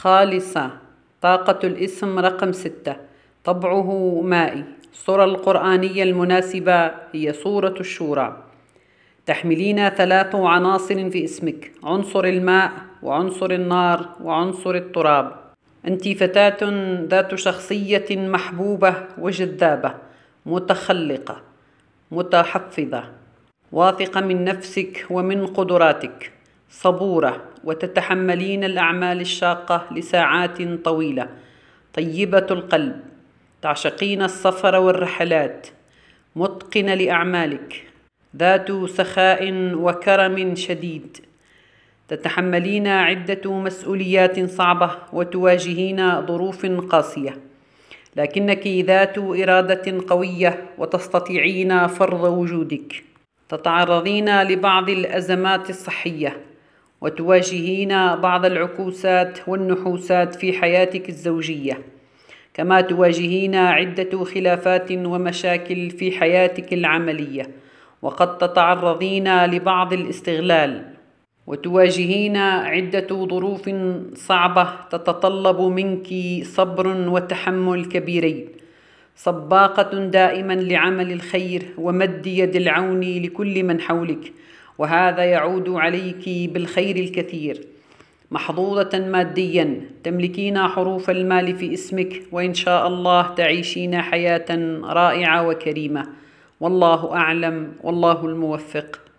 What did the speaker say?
خالصة طاقة الاسم رقم ستة طبعه مائي الصورة القرآنية المناسبة هي سورة الشورى تحملين ثلاث عناصر في اسمك عنصر الماء وعنصر النار وعنصر التراب انت فتاه ذات شخصيه محبوبه وجذابه متخلقه متحفظه واثقه من نفسك ومن قدراتك صبورة وتتحملين الأعمال الشاقة لساعات طويلة طيبة القلب تعشقين السفر والرحلات متقنة لأعمالك ذات سخاء وكرم شديد تتحملين عدة مسؤوليات صعبة وتواجهين ظروف قاسية لكنك ذات إرادة قوية وتستطيعين فرض وجودك تتعرضين لبعض الأزمات الصحية وتواجهين بعض العكوسات والنحوسات في حياتك الزوجيه كما تواجهين عده خلافات ومشاكل في حياتك العمليه وقد تتعرضين لبعض الاستغلال وتواجهين عده ظروف صعبه تتطلب منك صبر وتحمل كبيرين سباقه دائما لعمل الخير ومد يد العون لكل من حولك وهذا يعود عليك بالخير الكثير محظوظة ماديا تملكين حروف المال في اسمك وإن شاء الله تعيشين حياة رائعة وكريمة والله أعلم والله الموفق